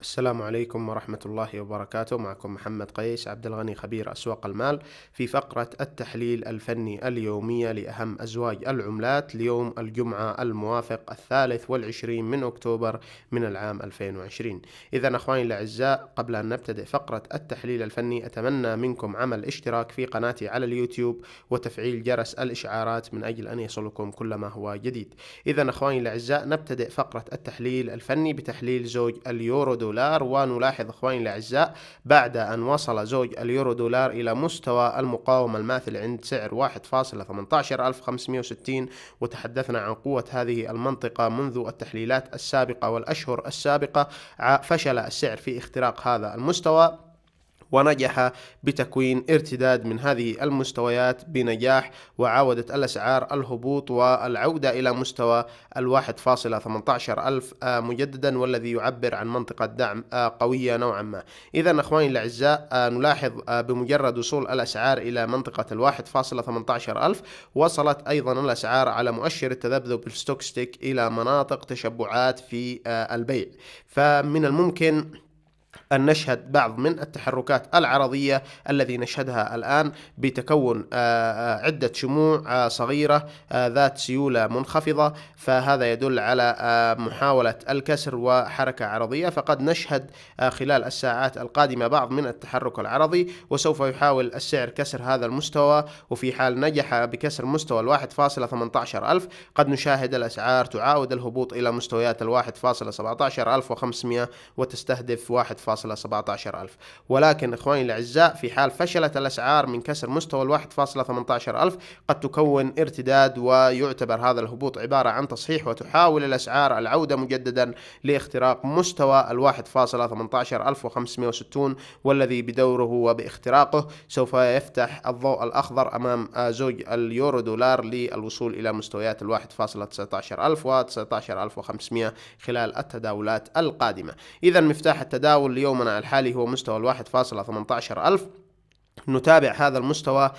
السلام عليكم ورحمة الله وبركاته معكم محمد قيس عبد الغني خبير أسواق المال في فقرة التحليل الفني اليومية لأهم أزواج العملات ليوم الجمعة الموافق الثالث والعشرين من أكتوبر من العام 2020 إذا أخواني الأعزاء قبل أن نبتدئ فقرة التحليل الفني أتمنى منكم عمل اشتراك في قناتي على اليوتيوب وتفعيل جرس الإشعارات من أجل أن يصلكم كل ما هو جديد إذا أخواني الأعزاء نبتدئ فقرة التحليل الفني بتحليل زوج اليورو دولار ونلاحظ اخواني الاعزاء بعد ان وصل زوج اليورو دولار الى مستوى المقاومة الماثل عند سعر 1.18560 وتحدثنا عن قوة هذه المنطقة منذ التحليلات السابقة والاشهر السابقة فشل السعر في اختراق هذا المستوى ونجح بتكوين ارتداد من هذه المستويات بنجاح وعاودت الأسعار الهبوط والعودة إلى مستوى الواحد فاصلة ألف آه، مجددا والذي يعبر عن منطقة دعم آه، قوية نوعا ما إذا أخواني الأعزاء آه، نلاحظ بمجرد وصول الأسعار إلى منطقة الواحد فاصلة ألف وصلت أيضا الأسعار على مؤشر التذبذب الستوكستيك إلى مناطق تشبعات في البيع فمن الممكن أن نشهد بعض من التحركات العرضية الذي نشهدها الآن بتكون آه، آه، عدة شموع آه، صغيرة ذات سيولة منخفضة فهذا يدل على محاولة الكسر وحركة عرضية فقد نشهد خلال الساعات القادمة بعض من التحرك العرضي وسوف يحاول السعر كسر هذا المستوى وفي حال نجح بكسر مستوى الواحد فاصلة ألف قد نشاهد الأسعار تعاود الهبوط إلى مستويات الواحد فاصلة ألف وتستهدف واحد ألف ولكن إخواني الأعزاء في حال فشلت الأسعار من كسر مستوى ال 1.18 ألف قد تكون ارتداد ويعتبر هذا الهبوط عبارة عن تصحيح وتحاول الأسعار العودة مجددا لاختراق مستوى ال 1.18 ألف و560 والذي بدوره وباختراقه سوف يفتح الضوء الأخضر أمام زوج اليورو دولار للوصول إلى مستويات ال 1.19 ألف و 19500 خلال التداولات القادمة إذا مفتاح التداول التداول ليومنا الحالي هو مستوى الواحد فاصلة ألف نتابع هذا المستوى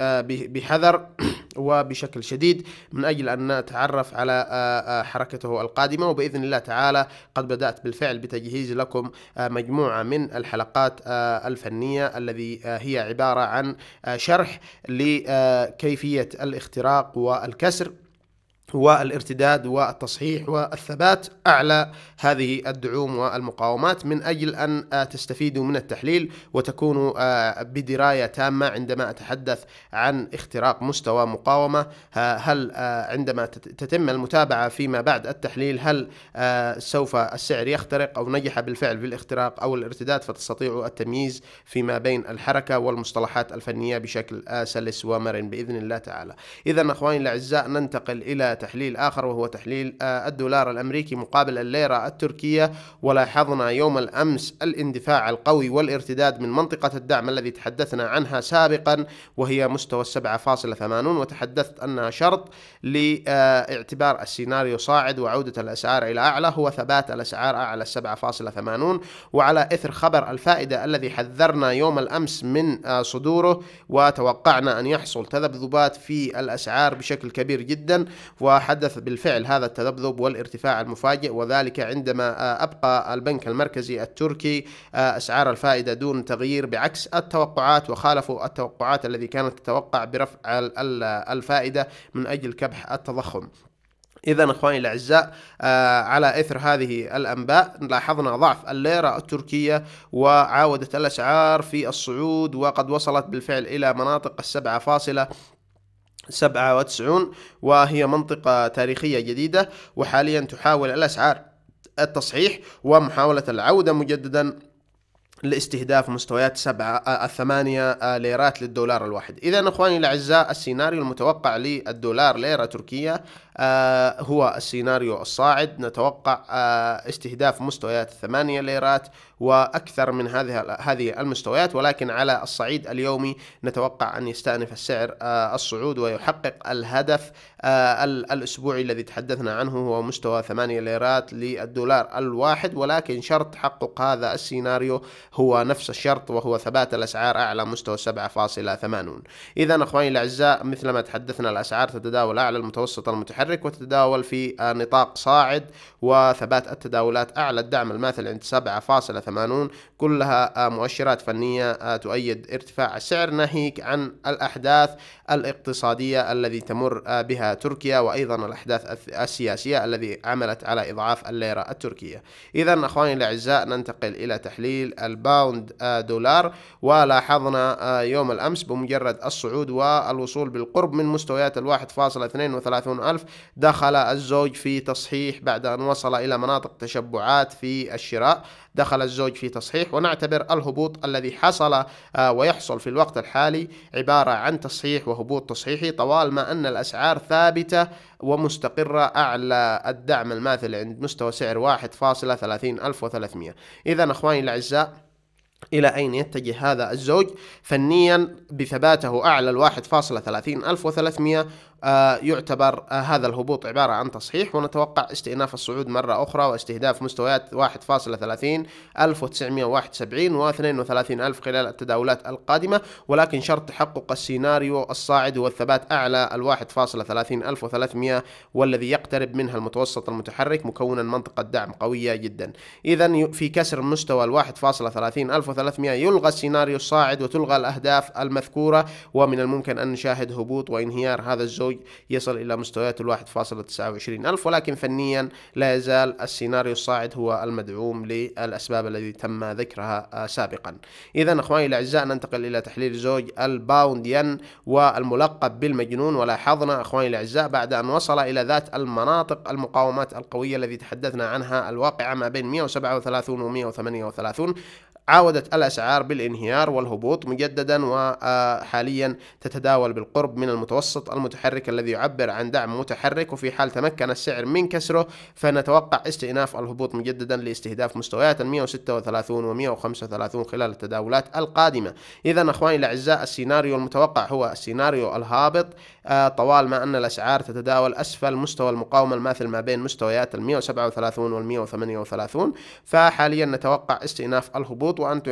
آه، بحذر وبشكل شديد من أجل أن نتعرف على آه، آه، حركته القادمة وبإذن الله تعالى قد بدأت بالفعل بتجهيز لكم مجموعة من الحلقات الفنية الذي هي عبارة عن شرح لكيفية الاختراق والكسر والارتداد والتصحيح والثبات اعلى هذه الدعوم والمقاومات من اجل ان تستفيدوا من التحليل وتكونوا آه، بدرايه تامه عندما اتحدث عن اختراق مستوى مقاومه آه، هل آه، عندما تتم المتابعه فيما بعد التحليل هل سوف السعر يخترق او نجح بالفعل في الاختراق او الارتداد فتستطيعوا التمييز فيما بين الحركه والمصطلحات الفنيه بشكل سلس ومرن باذن الله تعالى. اذا اخواني الاعزاء ننتقل الى تحليل آخر وهو تحليل آه، الدولار الأمريكي مقابل الليرة التركية ولاحظنا يوم الأمس الاندفاع القوي والارتداد من منطقة الدعم الذي تحدثنا عنها سابقا وهي مستوى 7.80 وتحدثت أنها شرط لاعتبار السيناريو صاعد وعودة الأسعار إلى أعلى هو ثبات الأسعار أعلى 7.80 وعلى إثر خبر الفائدة الذي حذرنا يوم الأمس من آه، صدوره وتوقعنا أن يحصل تذبذبات في الأسعار بشكل كبير جدا و وحدث بالفعل هذا التذبذب والارتفاع المفاجئ وذلك عندما آه، أبقى البنك المركزي التركي آه، أسعار الفائدة دون تغيير بعكس التوقعات وخالفوا التوقعات التي كانت تتوقع برفع الفائدة من أجل كبح التضخم إذا أخواني الأعزاء آه على إثر هذه الأنباء لاحظنا ضعف الليرة التركية وعاودت الأسعار في الصعود وقد وصلت بالفعل إلى مناطق السبعة فاصلة 97 وهي منطقة تاريخية جديدة وحاليا تحاول الأسعار التصحيح ومحاولة العودة مجددا لاستهداف مستويات سبعة الثمانية آه، آه، آه، ليرات للدولار الواحد إذا أخواني الأعزاء السيناريو المتوقع للدولار ليرة تركية هو السيناريو الصاعد نتوقع استهداف مستويات الثمانية ليرات واكثر من هذه هذه المستويات ولكن على الصعيد اليومي نتوقع ان يستانف السعر آه، الصعود ويحقق الهدف آه، الاسبوعي الذي تحدثنا عنه هو مستوى 8 ليرات للدولار الواحد ولكن شرط تحقق هذا السيناريو هو نفس الشرط وهو ثبات الاسعار اعلى مستوى 7.80 اذا اخواني الاعزاء مثل ما تحدثنا الاسعار تتداول اعلى المتوسط المتحرك وتتداول في آه، نطاق صاعد وثبات التداولات اعلى الدعم الماثل عند 7.80 80 كلها آه، مؤشرات فنية آه، تؤيد ارتفاع السعر ناهيك عن الأحداث الاقتصادية الذي تمر آه، بها تركيا وأيضا الأحداث السياسية الذي عملت على إضعاف الليرة التركية إذا أخواني الأعزاء ننتقل إلى تحليل الباوند دولار ولاحظنا يوم الأمس بمجرد الصعود والوصول بالقرب من مستويات الواحد فاصل اثنين وثلاثون ألف دخل الزوج في تصحيح بعد أن وصل إلى مناطق تشبعات في الشراء دخل الزوج الزوج في تصحيح ونعتبر الهبوط الذي حصل آه، ويحصل في الوقت الحالي عبارة عن تصحيح وهبوط تصحيحي طوال ما أن الأسعار ثابتة ومستقرة أعلى الدعم الماثل عند مستوى سعر 1.30300 إذا أخواني الأعزاء إلى أين يتجه هذا الزوج فنيا بثباته أعلى الواحد فاصلة ثلاثين ألف وثلاثمائة آه، يعتبر آه، هذا الهبوط عبارة عن تصحيح ونتوقع استئناف الصعود مرة أخرى واستهداف مستويات 1.30 1971 و 32 ألف خلال التداولات القادمة ولكن شرط تحقق السيناريو الصاعد والثبات أعلى ال 1.30 والذي يقترب منها المتوسط المتحرك مكونا منطقة دعم قوية جدا إذا في كسر مستوى ال 1.30 يلغى السيناريو الصاعد وتلغى الأهداف المذكورة ومن الممكن أن نشاهد هبوط وانهيار هذا الزوج الزوج يصل إلى مستويات الواحد فاصلة تسعة وعشرين ألف ولكن فنيا لا يزال السيناريو الصاعد هو المدعوم للأسباب التي تم ذكرها آه، سابقا إذا أخواني الأعزاء ننتقل إلى تحليل زوج الباوند ين والملقب بالمجنون ولاحظنا أخواني الأعزاء بعد أن وصل إلى ذات المناطق المقاومات القوية الذي تحدثنا عنها الواقعة ما بين 137 و 138 عاودت الأسعار بالانهيار والهبوط مجددا وحاليا آه، تتداول بالقرب من المتوسط المتحرك ذلك الذي يعبر عن دعم متحرك وفي حال تمكن السعر من كسره فنتوقع استئناف الهبوط مجددا لاستهداف مستويات ال 136 و 135 خلال التداولات القادمة إذا أخواني الأعزاء السيناريو المتوقع هو السيناريو الهابط آه، طوال ما أن الأسعار تتداول أسفل مستوى المقاومة الماثل ما بين مستويات ال 137 وال 138 فحاليا نتوقع استئناف الهبوط وأن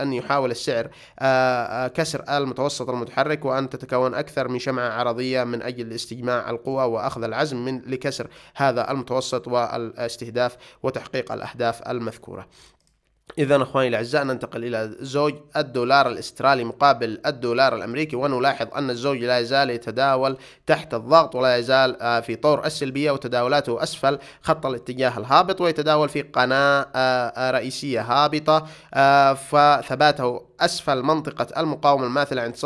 أن يحاول السعر آه، آه، كسر المتوسط المتحرك وأن تتكون أكثر من شمعة عرضية من أجل استجماع القوى وأخذ العزم من لكسر هذا المتوسط والاستهداف وتحقيق الأهداف المذكورة إذا أخواني الأعزاء ننتقل إلى زوج الدولار الأسترالي مقابل الدولار الأمريكي ونلاحظ أن الزوج لا يزال يتداول تحت الضغط ولا يزال آه، في طور السلبية وتداولاته أسفل خط الاتجاه الهابط ويتداول في قناة آه، آه، رئيسية هابطة فثباته أسفل منطقة المقاومة الماثلة عند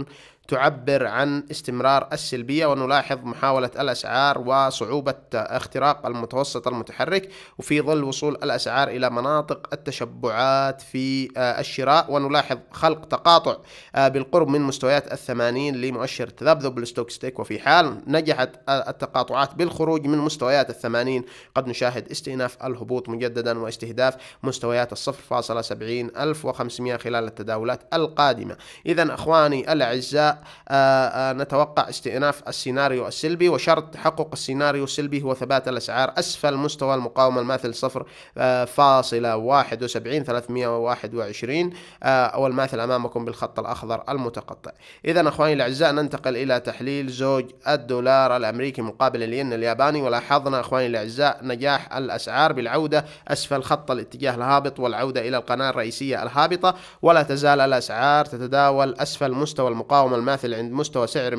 0.171321 تعبر عن استمرار السلبية ونلاحظ محاولة الأسعار وصعوبة اختراق المتوسط المتحرك وفي ظل وصول الأسعار إلى مناطق التشبعات في آه، الشراء ونلاحظ خلق تقاطع آه، بالقرب من مستويات الثمانين لمؤشر تذبذب الستوكستيك وفي حال نجحت آه، التقاطعات بالخروج من مستويات الثمانين قد نشاهد استئناف الهبوط مجددا واستهداف مستويات الصفر فاصلة سبعين ألف وخمسمائة خلال التداولات القادمة إذا أخواني الأعزاء آه، آه، نتوقع استئناف السيناريو السلبي وشرط تحقق السيناريو السلبي هو ثبات الأسعار أسفل مستوى المقاومة الماثل صفر آه، فاصلة واحد وسبعين ثلاثمية وعشرين أو الماثل أمامكم بالخط الأخضر المتقطع إذا أخواني الأعزاء ننتقل إلى تحليل زوج الدولار الأمريكي مقابل الين الياباني ولاحظنا أخواني الأعزاء نجاح الأسعار بالعودة أسفل خط الاتجاه الهابط والعودة إلى القناة الرئيسية الهابطة ولا تزال الأسعار تتداول أسفل مستوى المقاومة الماثل عند مستوى سعر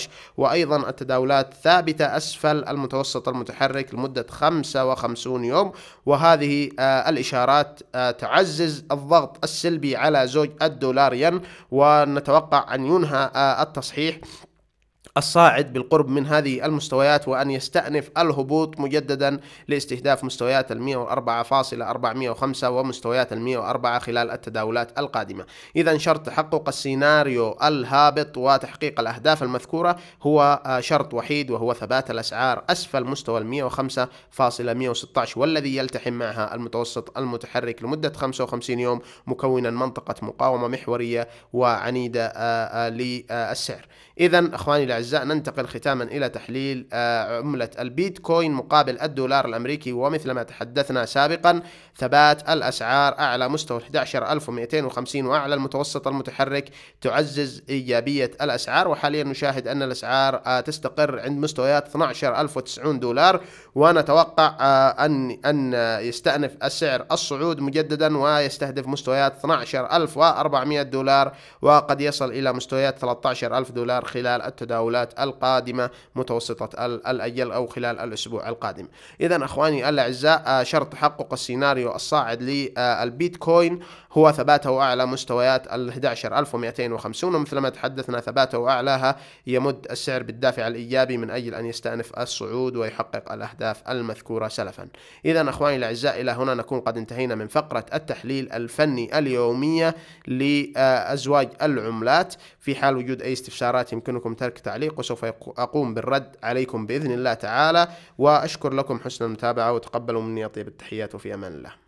105.116 وأيضا التداولات ثابتة أسفل المتوسط المتحرك لمدة 55 يوم وهذه آه، الإشارات آه، تعزز الضغط السلبي على زوج الدولار ين ونتوقع أن ينهى آه، التصحيح الصاعد بالقرب من هذه المستويات وأن يستأنف الهبوط مجددا لاستهداف مستويات ال 104.405 ومستويات ال 104 خلال التداولات القادمة إذا شرط تحقق السيناريو الهابط وتحقيق الأهداف المذكورة هو آه، شرط وحيد وهو ثبات الأسعار أسفل مستوى ال 105.116 والذي يلتحم معها المتوسط المتحرك لمدة 55 يوم مكونا منطقة مقاومة محورية وعنيدة آه، آه، للسعر إذا أخواني الأعزاء أجزاء ننتقل ختاما إلى تحليل آه، عملة البيتكوين مقابل الدولار الأمريكي ومثل ما تحدثنا سابقا ثبات الأسعار أعلى مستوى 11250 وأعلى المتوسط المتحرك تعزز إيجابية الأسعار وحاليا نشاهد أن الأسعار آه، تستقر عند مستويات 12090 دولار ونتوقع آه، أن أن يستأنف السعر الصعود مجددا ويستهدف مستويات 12400 دولار وقد يصل إلى مستويات 13000 دولار خلال التداولات الجولات القادمة متوسطة الأجل أو خلال الأسبوع القادم إذا أخواني الأعزاء آه، شرط تحقق السيناريو الصاعد للبيتكوين هو ثباته أعلى مستويات ال 11250 ومثل ما تحدثنا ثباته أعلاها يمد السعر بالدافع الإيجابي من أجل أن يستأنف الصعود ويحقق الأهداف المذكورة سلفا إذا أخواني الأعزاء إلى هنا نكون قد انتهينا من فقرة التحليل الفني اليومية لأزواج العملات في حال وجود أي استفسارات يمكنكم ترك تعليق التعليق وسوف أقوم بالرد عليكم بإذن الله تعالى وأشكر لكم حسن المتابعة وتقبلوا مني طيب التحيات وفي أمان الله